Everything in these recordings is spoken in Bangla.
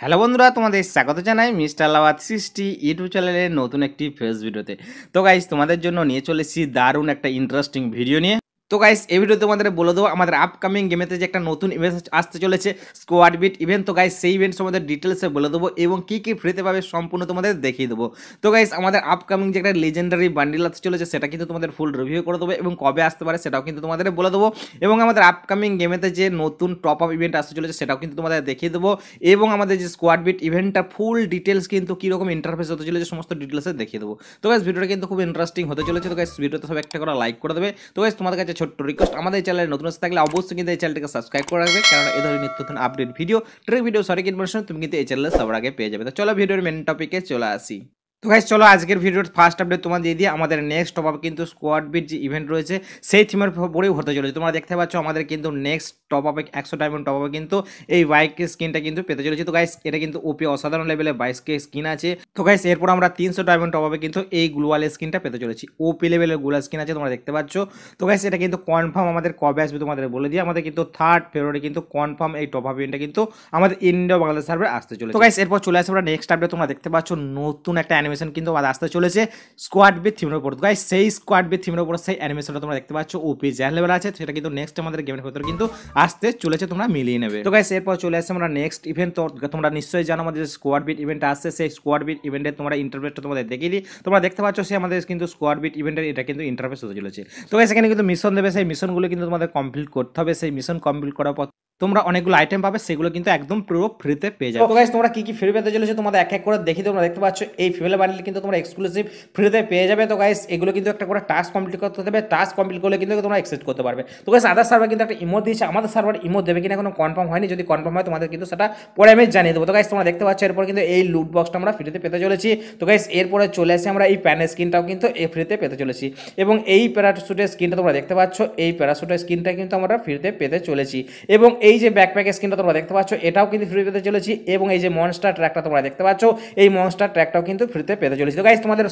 হ্যালো বন্ধুরা তোমাদের স্বাগত জানাই মিস্টার লাওয়াত সৃষ্টি ইউটিউব চ্যানেলের নতুন একটি ফেস ভিডিওতে তো গাইজ তোমাদের জন্য নিয়ে চলেছি দারুণ একটা ইন্টারেস্টিং ভিডিও নিয়ে তো গাইস এই ভিডিও তোমাদের বলে দেবো আমাদের আপকামিং গেমেতে যে একটা নতুন ইভেন্ট আসতে চলেছে স্কোয়াড বিট ইভেন্ট তো গাইস সেই ইভেন্ট সম্বন্ধে ডিটেলসে বলে দেবো এবং কী কী ফ্রিতে পাবে সম্পূর্ণ তোমাদের দেখিয়ে দেবো তো গাইস আমাদের আপকামিং যে একটা লেজেন্ডারি বান্ডিল আসতে চলেছে সেটা কিন্তু তোমাদের ফুল রিভিউ করে দেবো এবং কবে আসতে পারে সেটাও কিন্তু তোমাদের বলে দেবো এবং আমাদের আপকামিং গেমেতে যে নতুন টপ আপ ইভেন্ট আসতে চলেছে সেটাও কিন্তু তোমাদের দেখিয়ে দেবো এবং আমাদের যে স্কোয়াড বিট ইভেন্টটা ফুল ডিটেলস কিন্তু কীরকম ইন্টারফেস হতে চলেছে সমস্ত ডিটেলসে দেখিয়ে দেবো তো গাইস ভিডিওটা কিন্তু খুব ইন্টারেস্টিং হতে চলেছে তো গাইস ভিডিওতে সব একটা করে লাইক করে দেবে তো গাইস তোমাদের কাছে একটা ছোট্ট রিকোয়েস্ট আমাদের চ্যানেলে নতুন থাকলে অবশ্যই কিন্তু এই চ্যানেলটাকে সাবস্ক্রাইব করে রাখবে কারণ এ ধরনের নিত্য নতুন আপডেট ভিডিও ট্রেক ভিডিও সঠিক ইনফরমেশন তুমি কিন্তু এই চ্যানেলে সবার আগে পেয়ে যাবে তো চলো ভিডিওর মেন টপিকে চলে আসি তো গাইজ চলো আজকের ভিডিওর ফার্স্ট আপডেট তোমাদের দিয়ে দিয়ে আমাদের নেক্সট টপ আপ কিন্তু স্কোয়াড বিট যে ইভেন্ট রয়েছে সেই থিমের পরেই হতে চলেছে তোমরা দেখতে পাচ্ছ আমাদের কিন্তু নেক্সট টপ আপে একশো ডায়মন্ড টপ আপে কিন্তু এই বাইকের স্কিনটা কিন্তু পেতে চলেছে তো গাইস এটা কিন্তু ওপি অসাধারণ লেভেলে বাইশকে স্কিন আছে তো গাইস এরপর আমরা তিনশো ডায়মন্ড টপ আপে কিন্তু এই গ্লোয়াল স্কিনটা পেতে চলেছি ওপি লেভেলের গ্লোয়াল স্কিন আছে তোমরা দেখতে পাচ্ছ তো গাইস এটা কিন্তু কনফার্ম আমাদের কবে আসবে তোমাদের বলে দিয়ে আমাদের কিন্তু থার্ড ফেব্রুয়ারি কিন্তু কনফার্ম এই টপ আপ ইভেন্টটা কিন্তু আমাদের ইন্ডিয়া বাংলাদেশ সার্ভে আসতে চলেছে তো গাইস এরপর চলে আসে আমরা নেক্সট আপডেট তোমরা দেখতে পাচ্ছ নতুন একটা অ্যানিমেশন কিন্তু আমাদের আসতে চলেছে স্কোয়াড বি থিমের উপর গাইস সেই স্কোয়াড বি থিমের উপর সেই অ্যানিমেশনটা তোমরা দেখতে পাচ্ছ ওপি জ্যান লেভেল আছে সেটা কিন্তু নেক্সট আমাদের গেমের ভেতরে কিন্তু আসতে চলেছে তোমরা মিলিয়ে নেবে তো গাইস এরপর চলে আসছে আমরা নেক্সট ইভেন্ট তো তোমরা নিশ্চয়ই জানো আমাদের স্কোয়াড বিট ইভেন্ট আসছে সেই স্কোয়াড বিট ইভেন্টে তোমরা ইন্টারফেসটা তোমাদের দেখিয়ে দিই তোমরা দেখতে পাচ্ছ সে আমাদের কিন্তু স্কোয়াড বিট ইভেন্টের এটা কিন্তু ইন্টারফেস হতে চলেছে তো গাইস এখানে কিন্তু মিশন দেবে সেই মিশনগুলো কিন্তু তোমাদের কমপ্লিট করতে হবে সেই মিশন কমপ্লিট করার পর তোমরা অনেকগুলো আইটেম পাবে সেগুলো কিন্তু একদম পুরো ফ্রিতে পেয়ে যাবে তো গাইস তোমরা কি কি ফ্রি পেতে চলেছে তোমাদের এক এক করে দেখি তোমরা দেখতে পাচ্ছ এই ফিমেল বান্ডেল কিন্তু তোমরা এক্সক্লুসিভ ফ্রিতে পেয়ে যাবে তো গাইস এগুলো কিন্তু একটা করে টাস্ক কমপ্লিট করতে হবে টাস্ক কমপ্লিট করলে কিন্তু তোমরা অ্যাক্সেস করতে পারবে তো গাইস আদার সার্ভার কিন্তু একটা ইমো দিয়েছে আমাদের সার্ভার ইমো দেবে কিনা কোনো কনফার্ম হয়নি যদি কনফার্ম হয় তোমাদের কিন্তু সেটা পরে আমি জানিয়ে দেবো তো গাইস তোমরা দেখতে পাচ্ছ এরপর কিন্তু এই লুট বক্সটা আমরা ফ্রিতে পেতে চলেছি তো গাইস এরপরে চলে আসে আমরা এই প্যানেল স্কিনটাও কিন্তু এই ফ্রিতে পেতে চলেছি এবং এই প্যারাশুটের স্কিনটা তোমরা দেখতে পাচ্ছ এই প্যারাশুটের স্কিনটা কিন্তু আমরা ফ্রিতে পেতে চলেছি এবং এই যে ব্যাকপ্যাক স্ক্রিনটা তোমরা দেখতে পাচ্ছ এটাও কিন্তু ফ্রি পেতে চলেছি এবং এই যে মনস্টার ট্র্যাকটা তোমরা দেখতে পাচ্ছ এই মনস্টার ট্র্যাকটাও কিন্তু ফ্রিতে পেতে চলেছি তো গাইজ তোমাদের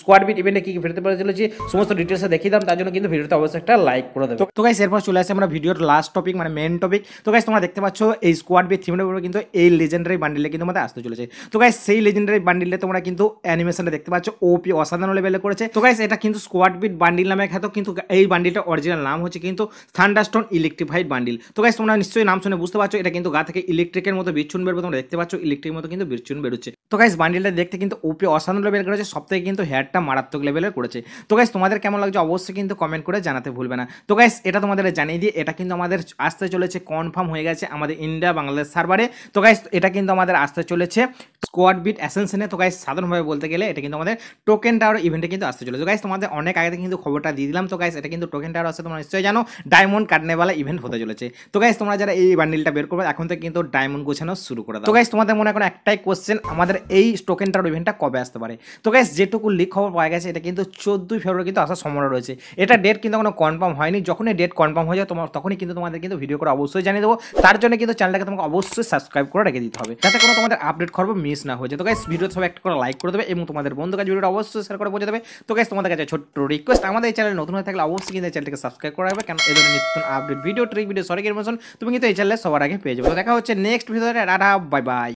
স্কোয়াড বিট ইভেন্টে কি কি ফ্রিতে পেতে চলেছি সমস্ত ডিটেলসে দেখিয়ে দাম তার জন্য কিন্তু ভিডিওতে অবশ্যই একটা লাইক করে দেবে তো গাইজ এরপর চলে আসে আমরা ভিডিওর লাস্ট টপিক মানে মেন টপিক তো গাইজ তোমরা দেখতে পাচ্ছ এই স্কোয়াড বিট থিমের উপরে কিন্তু এই লেজেন্ডারি বান্ডিলে কিন্তু আমাদের আসতে চলেছে তো গাইজ সেই লেজেন্ডারি বান্ডিলে তোমরা কিন্তু অ্যানিমেশনটা দেখতে পাচ্ছ ওপি অসাধারণ লেভেলে করেছে তো গাইজ এটা কিন্তু স্কোয়াড বিট বান্ডিল নামে খ্যাত কিন্তু এই বান্ডিলটা অরিজিনাল নাম হচ্ছে কিন্তু থান্ডারস্টোন ইলেকট্রিফাইড বান্ডিল তো গাইজ তোমরা নিশ্চয়ই নাম শুনে বুঝতে পারছো এটা কিন্তু গা থেকে ইলেকট্রিকের মতো বিচ্ছুন বেরবে তোমরা দেখতে পাচ্ছ ইলেকট্রিক মতো কিন্তু বিচ্ছুন বেরোচ্ছে তো গাইস বান্ডিলটা দেখতে কিন্তু ওপরে অসাধারণ লেভেল করেছে সব থেকে কিন্তু হেয়ারটা মারাত্মক লেভেলের করেছে তো গাইস তোমাদের কেমন লাগছে অবশ্যই কিন্তু কমেন্ট করে জানাতে ভুলবে না তো গাইস এটা তোমাদের জানিয়ে দিয়ে এটা কিন্তু আমাদের আসতে চলেছে কনফার্ম হয়ে গেছে আমাদের ইন্ডিয়া বাংলাদেশ সার্ভারে তো গাইস এটা কিন্তু আমাদের আসতে চলেছে স্কোয়াড বিট অ্যাসেনশনে তো গাইস সাধারণভাবে বলতে গেলে এটা কিন্তু আমাদের টোকেন টাওয়ার ইভেন্টে কিন্তু আসতে চলেছে গাইস তোমাদের অনেক আগে কিন্তু খবরটা দিয়ে দিলাম তো গাইস এটা কিন্তু টোকেন টাওয়ার আসতে তোমরা নিশ্চয়ই জানো ডায়মন্ড কাটনেওয়ালা ইভেন্ট হতে চলেছে তো গাইস তোমরা তোমরা যারা এই বান্ডিলটা বের করবে এখন থেকে কিন্তু ডায়মন্ড গোছানো শুরু করে দাও তো গাইস তোমাদের মনে এখন একটাই কোশ্চেন আমাদের এই টোকেনটার ইভেন্টটা কবে আসতে পারে তো গাইস যেটুকু লিক খবর পাওয়া গেছে এটা কিন্তু চোদ্দোই ফেব্রুয়ারি কিন্তু আসার সম্ভাবনা রয়েছে এটা ডেট কিন্তু কোনো কনফার্ম হয়নি যখনই ডেট কনফার্ম হয়ে যায় তোমার তখনই কিন্তু তোমাদের কিন্তু ভিডিও করে অবশ্যই জানিয়ে দেবো তার জন্য কিন্তু চ্যানেলটাকে তোমাকে অবশ্যই সাবস্ক্রাইব করে রেখে দিতে হবে যাতে কোনো তোমাদের আপডেট খবর মিস না হয়ে যায় তো গাইস ভিডিও সব একটা করে লাইক করে দেবে এবং তোমাদের বন্ধু কাছে ভিডিওটা অবশ্যই শেয়ার করে বোঝা দেবে তো গাইস তোমাদের কাছে ছোট্ট রিকোয়েস্ট আমাদের এই চ্যানেল নতুন হয়ে থাকলে অবশ্যই কিন্তু চ্যানেলটাকে সাবস্ক্রাইব করা হবে কারণ এদের নিত্য update video trick video sorry গেমোশন তুমি কিন্তু এই চ্যানেলে সবার আগে পেয়ে যাবো দেখা হচ্ছে নেক্সট ভিডিওতে টাটা বাই বাই